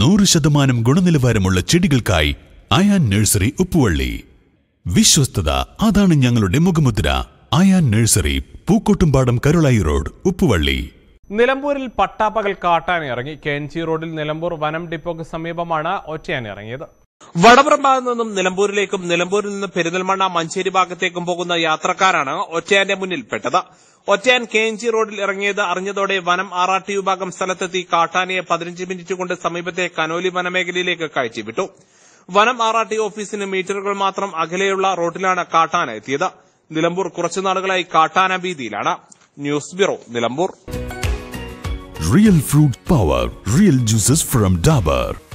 നൂറ് ശതമാനം ഗുണനിലവാരമുള്ള ചെടികൾക്കായി അയാൻ നഴ്സറി ഉപ്പുവള്ളി വിശ്വസ്തത അതാണ് ഞങ്ങളുടെ മുഖമുദ്ര അയാൻ നഴ്സറി പൂക്കോട്ടുംപാടം കരുളായി റോഡ് ഉപ്പുവള്ളി നിലമ്പൂരിൽ പട്ടാപ്പകൽ കാട്ടാനിറങ്ങി കെൻചി റോഡിൽ നിലമ്പൂർ വനം ഡിപ്പോക്ക് സമീപമാണ് ഒറ്റയാനിറങ്ങിയത് വടവറം നിന്നും നിലമ്പൂരിലേക്കും നിലമ്പൂരിൽ നിന്ന് പെരിന്തൽമണ്ണ മഞ്ചേരി ഭാഗത്തേക്കും പോകുന്ന യാത്രക്കാരാണ് ഒറ്റയാന്റെ മുന്നിൽപ്പെട്ടത് ഒറ്റയാൻ കെ എൻ ജി റോഡിൽ ഇറങ്ങിയത് അറിഞ്ഞതോടെ വനം ആറാട്ടി വിഭാഗം സ്ഥലത്തെത്തി കാട്ടാനയെ പതിനഞ്ച് മിനിറ്റ് കൊണ്ട് സമീപത്തെ കനോലി വനമേഖലയിലേക്ക് കയറ്റിവിട്ടു വനം ആറാട്ടി ഓഫീസിന് മീറ്ററുകൾ മാത്രം അകലെയുള്ള റോഡിലാണ് കാട്ടാന എത്തിയത് നിലമ്പൂർ കുറച്ചു നാളുകളായി കാട്ടാന ഭീതിയിലാണ് news bureau Nilambur real fruit power real juices from Dabur